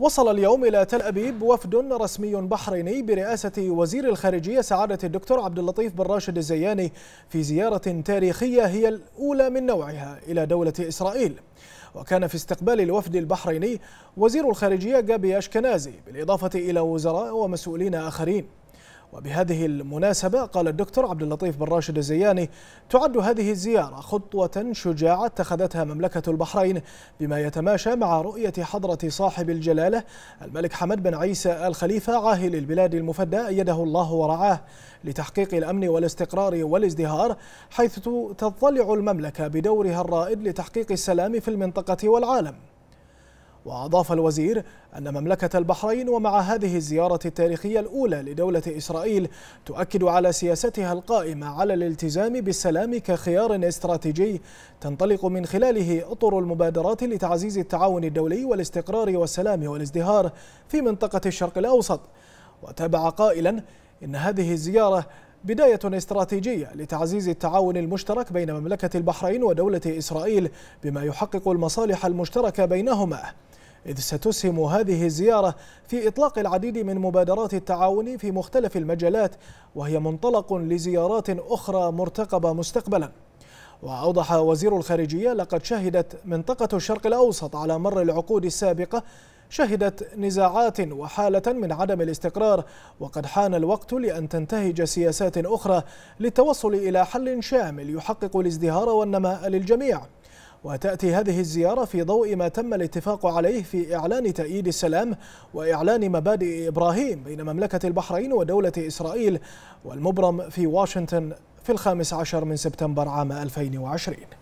وصل اليوم إلى تل أبيب وفد رسمي بحريني برئاسة وزير الخارجية سعادة الدكتور عبد اللطيف بن راشد الزياني في زيارة تاريخية هي الأولى من نوعها إلى دولة إسرائيل وكان في استقبال الوفد البحريني وزير الخارجية جابي أشكنازي بالإضافة إلى وزراء ومسؤولين آخرين وبهذه المناسبة قال الدكتور عبد اللطيف بن راشد الزياني تعد هذه الزيارة خطوة شجاعة اتخذتها مملكة البحرين بما يتماشى مع رؤية حضرة صاحب الجلالة الملك حمد بن عيسى الخليفة عاهل البلاد المفدى أيده الله ورعاه لتحقيق الأمن والاستقرار والازدهار حيث تطلع المملكة بدورها الرائد لتحقيق السلام في المنطقة والعالم وأضاف الوزير أن مملكة البحرين ومع هذه الزيارة التاريخية الأولى لدولة إسرائيل تؤكد على سياستها القائمة على الالتزام بالسلام كخيار استراتيجي تنطلق من خلاله أطر المبادرات لتعزيز التعاون الدولي والاستقرار والسلام والازدهار في منطقة الشرق الأوسط وتابع قائلا إن هذه الزيارة بداية استراتيجية لتعزيز التعاون المشترك بين مملكة البحرين ودولة إسرائيل بما يحقق المصالح المشتركة بينهما إذ ستسهم هذه الزيارة في إطلاق العديد من مبادرات التعاون في مختلف المجالات وهي منطلق لزيارات أخرى مرتقبة مستقبلا وأوضح وزير الخارجية لقد شهدت منطقة الشرق الأوسط على مر العقود السابقة شهدت نزاعات وحالة من عدم الاستقرار وقد حان الوقت لأن تنتهج سياسات أخرى للتوصل إلى حل شامل يحقق الازدهار والنماء للجميع وتأتي هذه الزيارة في ضوء ما تم الاتفاق عليه في إعلان تأييد السلام وإعلان مبادئ إبراهيم بين مملكة البحرين ودولة إسرائيل والمبرم في واشنطن في الخامس عشر من سبتمبر عام 2020